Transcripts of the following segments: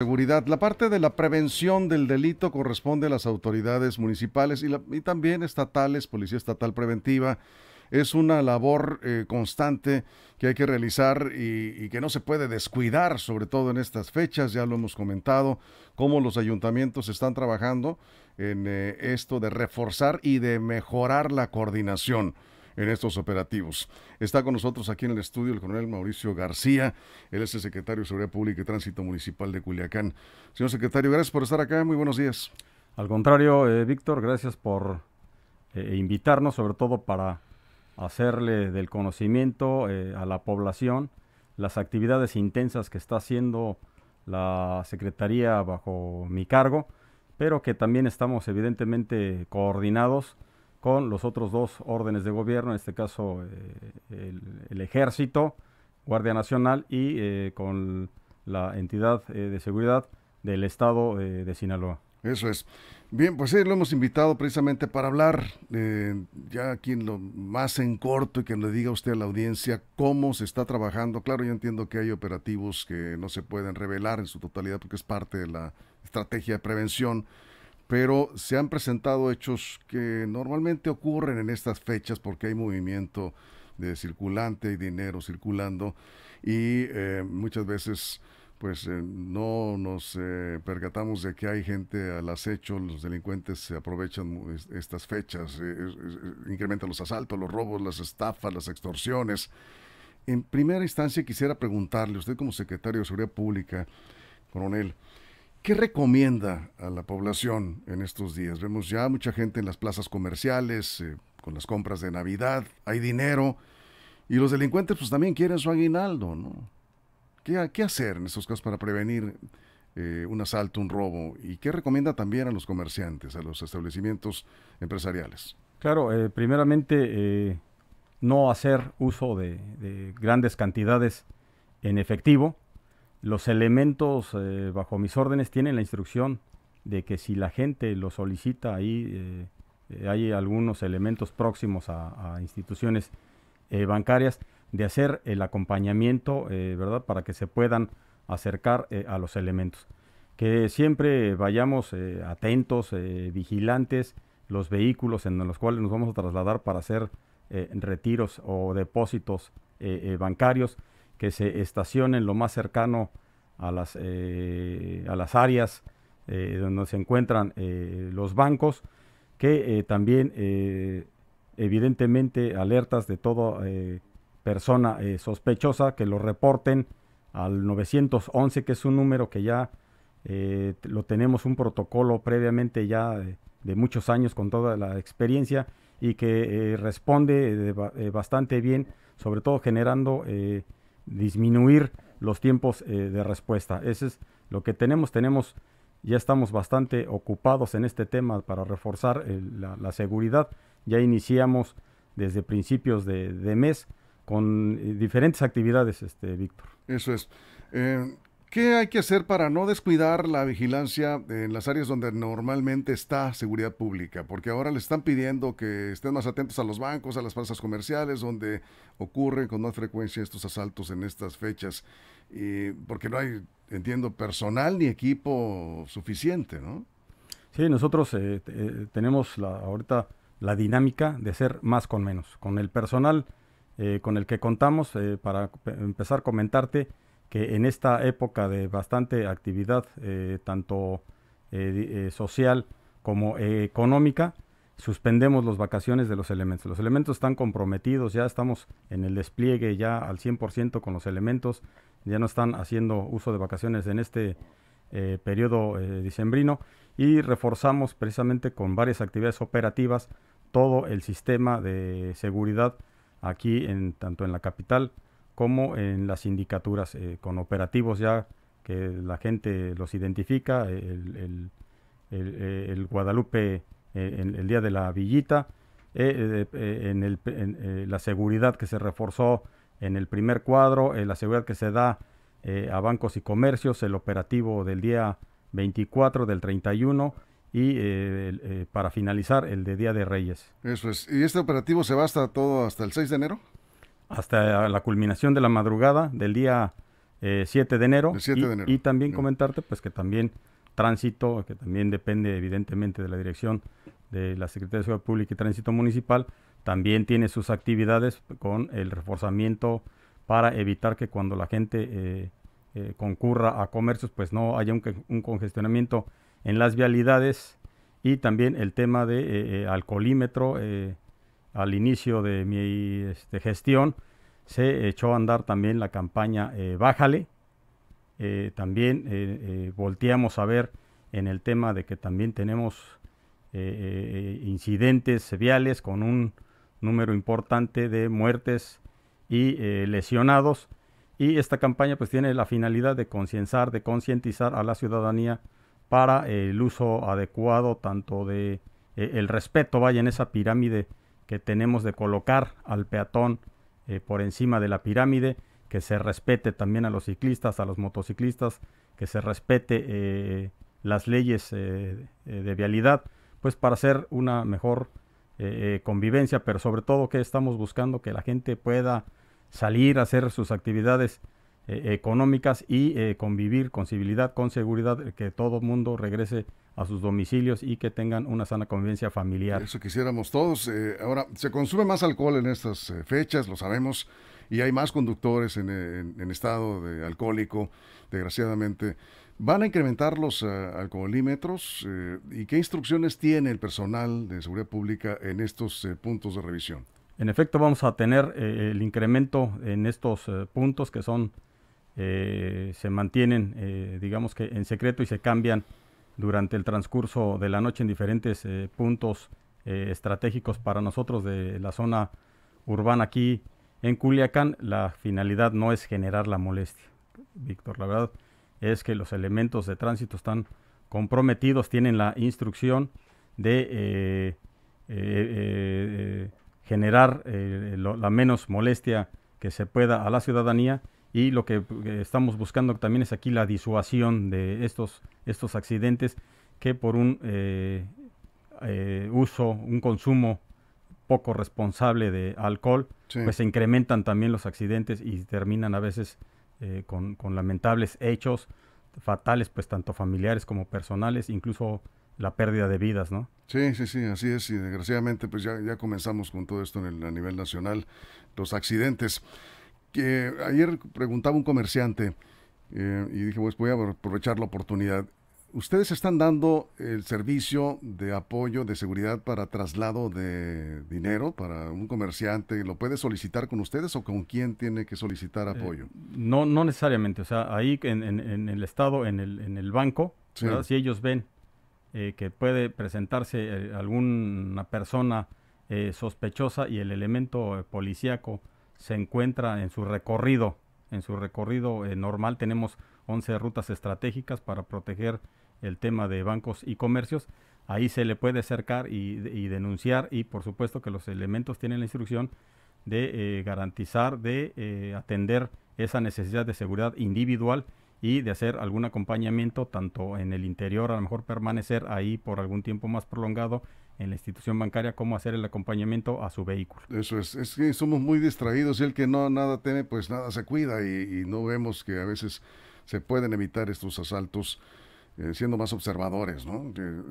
Seguridad. La parte de la prevención del delito corresponde a las autoridades municipales y, también estatales, Policía Estatal Preventiva. Es una labor eh, constante que hay que realizar y, que no se puede descuidar, sobre todo en estas fechas, ya lo hemos comentado, cómo los ayuntamientos están trabajando en eh, esto de reforzar y de mejorar la coordinación en estos operativos. Está con nosotros aquí en el estudio el coronel Mauricio García, él es el secretario de Seguridad Pública y Tránsito Municipal de Culiacán. Señor secretario, gracias por estar acá, muy buenos días. Al contrario, eh, Víctor, gracias por eh, eh, invitarnos, sobre todo para hacerle del conocimiento a la población las actividades intensas que está haciendo la Secretaría bajo mi cargo, pero que también estamos evidentemente coordinados con los otros dos órdenes de gobierno, en este caso eh, el, ejército, Guardia Nacional y eh, con la entidad eh, de seguridad del estado de Sinaloa. Eso es. Bien, pues lo hemos invitado precisamente para hablar, ya aquí lo más en corto y que le diga usted a la audiencia cómo se está trabajando. Claro, yo entiendo que hay operativos que no se pueden revelar en su totalidad porque es parte de la estrategia de prevención, pero se han presentado hechos que normalmente ocurren en estas fechas porque hay movimiento de circulante y dinero circulando y eh, muchas veces pues eh, no nos eh, percatamos de que hay gente al acecho, los delincuentes se aprovechan estas fechas, incrementan los asaltos, los robos, las estafas, las extorsiones. En primera instancia quisiera preguntarle, usted como secretario de Seguridad Pública, coronel, ¿Qué recomienda a la población en estos días? Vemos ya mucha gente en las plazas comerciales, eh, con las compras de Navidad, hay dinero, y los delincuentes pues también quieren su aguinaldo, ¿no? ¿Qué, hacer en estos casos para prevenir eh, un asalto, un robo? ¿Y qué recomienda también a los comerciantes, a los establecimientos empresariales? Claro, eh, primeramente no hacer uso de grandes cantidades en efectivo, los elementos eh, bajo mis órdenes tienen la instrucción de que si la gente lo solicita, ahí eh, eh, hay algunos elementos próximos a, instituciones bancarias, de hacer el acompañamiento, ¿verdad?, para que se puedan acercar a los elementos. Que siempre vayamos atentos, vigilantes, los vehículos en los cuales nos vamos a trasladar para hacer retiros o depósitos bancarios que se estacionen lo más cercano a las, eh, a las áreas eh, donde se encuentran eh, los bancos, que también evidentemente alertas de toda persona sospechosa que lo reporten al 911, que es un número que ya lo tenemos un protocolo previamente ya de, muchos años con toda la experiencia y que responde bastante bien, sobre todo generando disminuir los tiempos eh, de respuesta. Ese es lo que tenemos. Tenemos, ya estamos bastante ocupados en este tema para reforzar eh, la, seguridad. Ya iniciamos desde principios de, mes con eh, diferentes actividades, este, Víctor. Eso es. ¿Qué hay que hacer para no descuidar la vigilancia en las áreas donde normalmente está seguridad pública? Porque ahora le están pidiendo que estén más atentos a los bancos, a las plazas comerciales, donde ocurren con más frecuencia estos asaltos en estas fechas. Y porque no hay, entiendo, personal ni equipo suficiente, ¿no? Sí, nosotros eh, eh, tenemos la, ahorita la dinámica de ser más con menos. Con el personal eh, con el que contamos, para empezar a comentarte, que en esta época de bastante actividad, eh, tanto eh, eh, social como económica, suspendemos las vacaciones de los elementos. Los elementos están comprometidos, ya estamos en el despliegue ya al 100% con los elementos, ya no están haciendo uso de vacaciones en este periodo dicembrino y reforzamos precisamente con varias actividades operativas todo el sistema de seguridad aquí en tanto en la capital como en las sindicaturas, eh, con operativos ya que la gente los identifica, el, el, el, eh, el Guadalupe, eh, el, día de la villita, en, la seguridad que se reforzó en el primer cuadro, la seguridad que se da a bancos y comercios, el operativo del día 24 del 31 y para finalizar el de Día de Reyes. Eso es. ¿Y este operativo se va hasta todo hasta el 6 de enero? hasta la culminación de la madrugada del día 7 eh, de enero. y, también comentarte pues que también tránsito, que también depende evidentemente de la dirección de la Secretaría de Seguridad Pública y Tránsito Municipal, también tiene sus actividades con el reforzamiento para evitar que cuando la gente eh, eh concurra a comercios, pues no haya un, un, congestionamiento en las vialidades y también el tema de eh, alcoholímetro, al inicio de mi este, gestión, se echó a andar también la campaña eh, Bájale. Eh, también eh, volteamos a ver en el tema de que también tenemos incidentes viales con un número importante de muertes y lesionados. Y esta campaña pues tiene la finalidad de concienciar, de concientizar a la ciudadanía para el uso adecuado, tanto de el respeto, vaya, en esa pirámide que tenemos de colocar al peatón eh, por encima de la pirámide, que se respete también a los ciclistas, a los motociclistas, que se respete eh, las leyes eh, de vialidad, pues para hacer una mejor convivencia, pero sobre todo que estamos buscando que la gente pueda salir a hacer sus actividades económicas y convivir con civilidad, con seguridad, que todo el mundo regrese a sus domicilios y que tengan una sana convivencia familiar. Eso quisiéramos todos. Eh, ahora, se consume más alcohol en estas eh, fechas, lo sabemos, y hay más conductores eh, en, estado de alcohólico, desgraciadamente. ¿Van a incrementar los alcoholímetros? ¿Y qué instrucciones tiene el personal de seguridad pública en estos puntos de revisión? En efecto, vamos a tener el incremento en estos puntos que son, se mantienen, digamos que en secreto y se cambian durante el transcurso de la noche en diferentes eh, puntos eh, estratégicos para nosotros de la zona urbana aquí en Culiacán. La finalidad no es generar la molestia, Víctor. La verdad es que los elementos de tránsito están comprometidos, tienen la instrucción de eh, generar la menos molestia que se pueda a la ciudadanía y lo que eh, estamos buscando también es aquí la disuasión de estos, estos accidentes que por un eh, eh, uso, un consumo poco responsable de alcohol, pues se incrementan también los accidentes y terminan a veces con, con, lamentables hechos fatales, pues tanto familiares como personales, incluso la pérdida de vidas, ¿no? Sí, sí, sí, así es, y desgraciadamente pues ya, ya comenzamos con todo esto en a nivel nacional, los accidentes que ayer preguntaba un comerciante eh, y dije, pues voy a aprovechar la oportunidad. ¿Ustedes están dando el servicio de apoyo de seguridad para traslado de dinero para un comerciante? ¿Lo puede solicitar con ustedes o con quién tiene que solicitar eh, apoyo? no, no necesariamente. O sea, ahí en, el Estado, en el, en el banco, si ellos ven eh, que puede presentarse alguna persona sospechosa y el elemento policíaco se encuentra en su recorrido. En su recorrido eh, normal tenemos 11 rutas estratégicas para proteger el tema de bancos y comercios. Ahí se le puede acercar y, denunciar y por supuesto que los elementos tienen la instrucción de eh, garantizar, de eh, atender esa necesidad de seguridad individual y de hacer algún acompañamiento tanto en el interior, a lo mejor permanecer ahí por algún tiempo más prolongado en la institución bancaria cómo hacer el acompañamiento a su vehículo. Eso es, es que somos muy distraídos y el que no nada teme, pues nada se cuida y, no vemos que a veces se pueden evitar estos asaltos eh, siendo más observadores, ¿no? Eh,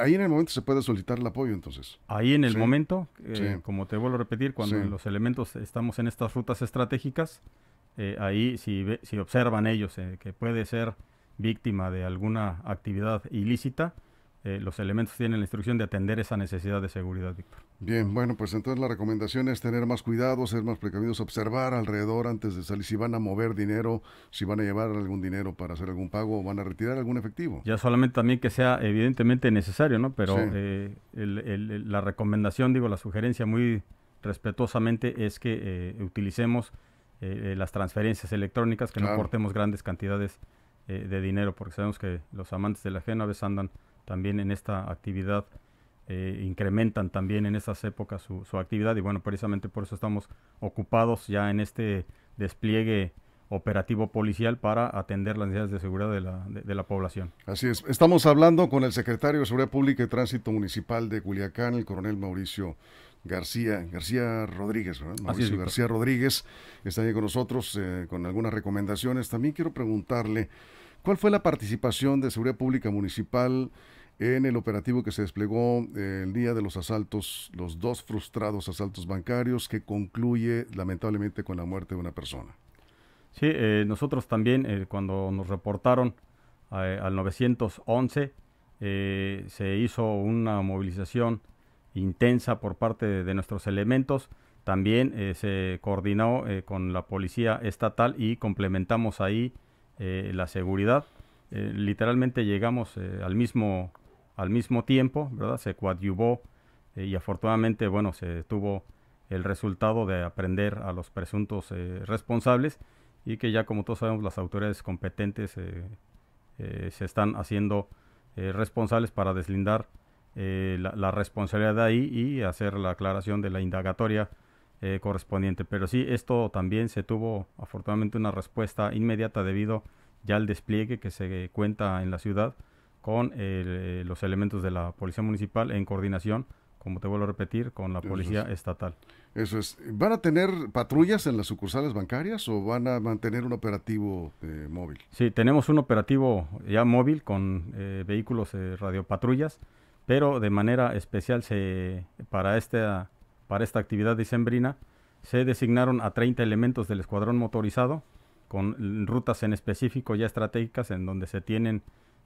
ahí en el momento se puede solicitar el apoyo, entonces. Ahí en el momento, eh, como te vuelvo a repetir, cuando en los elementos estamos en estas rutas estratégicas, ahí si, si observan ellos que puede ser víctima de alguna actividad ilícita, eh, los elementos tienen la instrucción de atender esa necesidad de seguridad, Víctor. Bien, bueno, pues entonces la recomendación es tener más cuidado, ser más precavidos, observar alrededor antes de salir si van a mover dinero, si van a llevar algún dinero para hacer algún pago o van a retirar algún efectivo. Ya solamente también que sea evidentemente necesario, ¿no? Pero eh, la recomendación, digo, la sugerencia muy respetuosamente es que eh, utilicemos las transferencias electrónicas, que no portemos grandes cantidades de dinero, porque sabemos que los amantes de la ajena a veces andan también en esta actividad, eh, incrementan también en estas épocas su, actividad y bueno, precisamente por eso estamos ocupados ya en este despliegue operativo policial para atender las necesidades de seguridad de la, población. Así es. Estamos hablando con el secretario de Seguridad Pública y Tránsito Municipal de Culiacán, el coronel Mauricio García, García Rodríguez, Mauricio García Rodríguez está ahí con nosotros eh, con algunas recomendaciones. También quiero preguntarle ¿Cuál fue la participación de Seguridad Pública Municipal en el operativo que se desplegó eh, el día de los asaltos, los dos frustrados asaltos bancarios que concluye lamentablemente con la muerte de una persona? Sí, eh, nosotros también eh, cuando nos reportaron al 911 se hizo una movilización intensa por parte de nuestros elementos. También se coordinó con la policía estatal y complementamos ahí eh, la seguridad. Eh, literalmente llegamos eh, al, mismo, al mismo tiempo, ¿verdad? Se coadyuvó y afortunadamente, bueno, se tuvo el resultado de aprender a los presuntos responsables y que ya como todos sabemos las autoridades competentes se están haciendo responsables para deslindar la, la, responsabilidad de ahí y hacer la aclaración de la indagatoria eh, correspondiente. Pero sí, esto también se tuvo afortunadamente una respuesta inmediata debido ya al despliegue que se cuenta en la ciudad con eh, los elementos de la Policía Municipal en coordinación, como te vuelvo a repetir, con la Policía Estatal. Eso es. ¿Van a tener patrullas en las sucursales bancarias o van a mantener un operativo eh, móvil? Sí, tenemos un operativo ya móvil con eh, vehículos radiopatrullas, pero de manera especial se, para esta para esta actividad dicembrina se designaron a 30 elementos del escuadrón motorizado con rutas en específico ya estratégicas en donde se tienen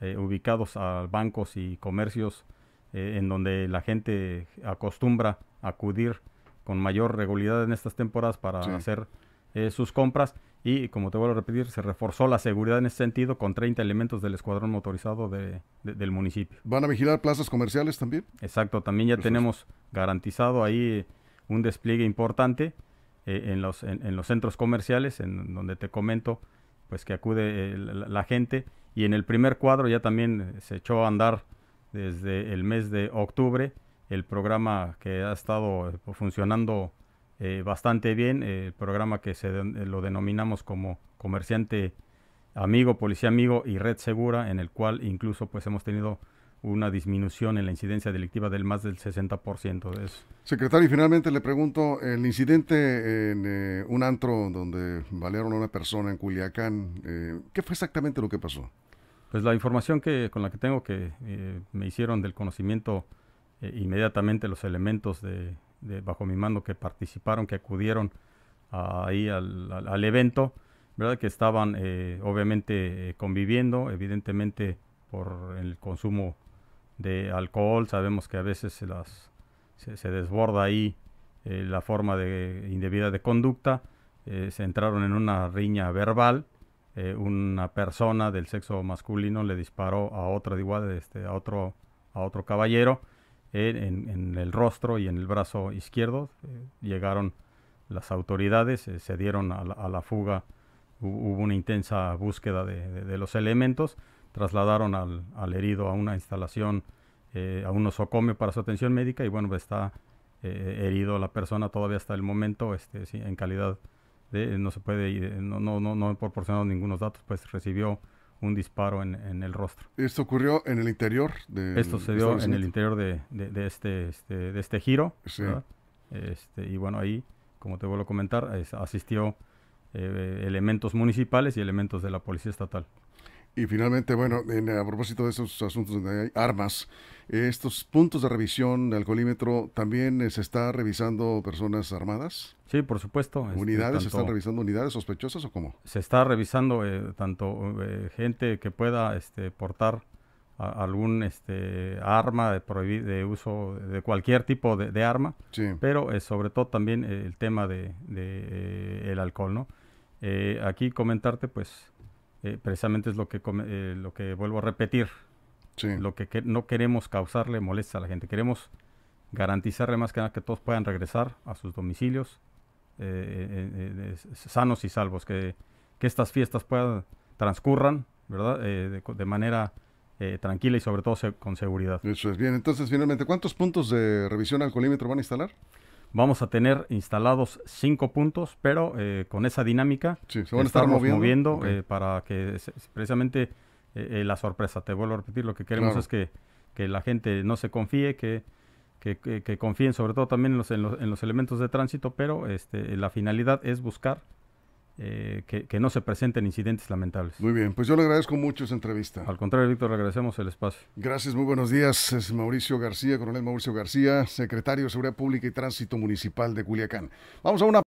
eh, ubicados a bancos y comercios eh, en donde la gente acostumbra acudir con mayor regularidad en estas temporadas para hacer eh, sus compras y como te vuelvo a repetir, se reforzó la seguridad en ese sentido con 30 elementos del escuadrón motorizado de, del municipio. ¿Van a vigilar plazas comerciales también? Exacto, también ya tenemos garantizado ahí un despliegue importante eh, en, los, en, los centros comerciales, en donde te comento, pues que acude eh, la, gente. Y en el primer cuadro ya también eh, se echó a andar desde el mes de octubre el programa que ha estado funcionando bastante bien, el programa que se lo denominamos como comerciante amigo, policía amigo y red segura, en el cual incluso pues hemos tenido una disminución en la incidencia delictiva del más del 60%. De eso. Secretario, y finalmente le pregunto, el incidente en eh, un antro donde balearon a una persona en Culiacán, eh, ¿qué fue exactamente lo que pasó? Pues la información que, con la que tengo que eh, me hicieron del conocimiento inmediatamente los elementos de, bajo mi mando que participaron, que acudieron ahí al, al, evento, ¿verdad? que estaban obviamente conviviendo, evidentemente por el consumo de alcohol, sabemos que a veces se, desborda ahí eh, la forma de indebida de conducta, eh, se entraron en una riña verbal, eh, una persona del sexo masculino le disparó a otra igual, este, a, otro, caballero en, el rostro y en el brazo izquierdo, llegaron las autoridades, se dieron a la, fuga, hubo una intensa búsqueda de los elementos, trasladaron al, al herido a una instalación, eh, a un osocomio para su atención médica y bueno, está eh, herido la persona todavía hasta el momento, este, sí, en calidad de, no se puede, no, no, no, no he proporcionado ningunos datos, pues recibió un disparo en, el rostro. ¿Esto ocurrió en el interior de Esto se dio en el interior de, este, este, de este giro. Este, y bueno, ahí, como te vuelvo a comentar, asistió eh, elementos municipales y elementos de la Policía Estatal. Y finalmente, bueno, a propósito de esos asuntos donde hay armas, estos puntos de revisión de alcoholímetro, ¿también eh, se está revisando personas armadas? Sí, por supuesto. Este, ¿Unidades? ¿Se están revisando unidades sospechosas o cómo? Se está revisando eh, tanto eh, gente que pueda este, portar algún este, arma de, de uso, de cualquier tipo de, arma, sí. pero sobre todo también el tema de, el alcohol, ¿no? aquí comentarte, pues eh, precisamente es lo que, eh, lo que vuelvo a repetir. Lo que, no queremos causarle molestia a la gente. Queremos garantizarle más que nada que todos puedan regresar a sus domicilios eh, sanos y salvos. Que, que, estas fiestas puedan transcurran ¿verdad? De, manera tranquila y sobre todo con seguridad. Eso es bien. Entonces, finalmente, ¿cuántos puntos de revisión al colímetro van a instalar? vamos a tener instalados cinco puntos, pero eh, con esa dinámica estamos estar moviendo, eh, para que precisamente eh, la sorpresa, te vuelvo a repetir, lo que queremos es que, que, la gente no se confíe, que, que, confíen sobre todo también en los, en los, en los, elementos de tránsito, pero este, la finalidad es buscar eh, que, no se presenten incidentes lamentables. Muy bien, pues yo le agradezco mucho esa entrevista. Al contrario, Víctor, agradecemos el espacio. Gracias, muy buenos días. Es Mauricio García, coronel Mauricio García, secretario de Seguridad Pública y Tránsito Municipal de Culiacán. Vamos a una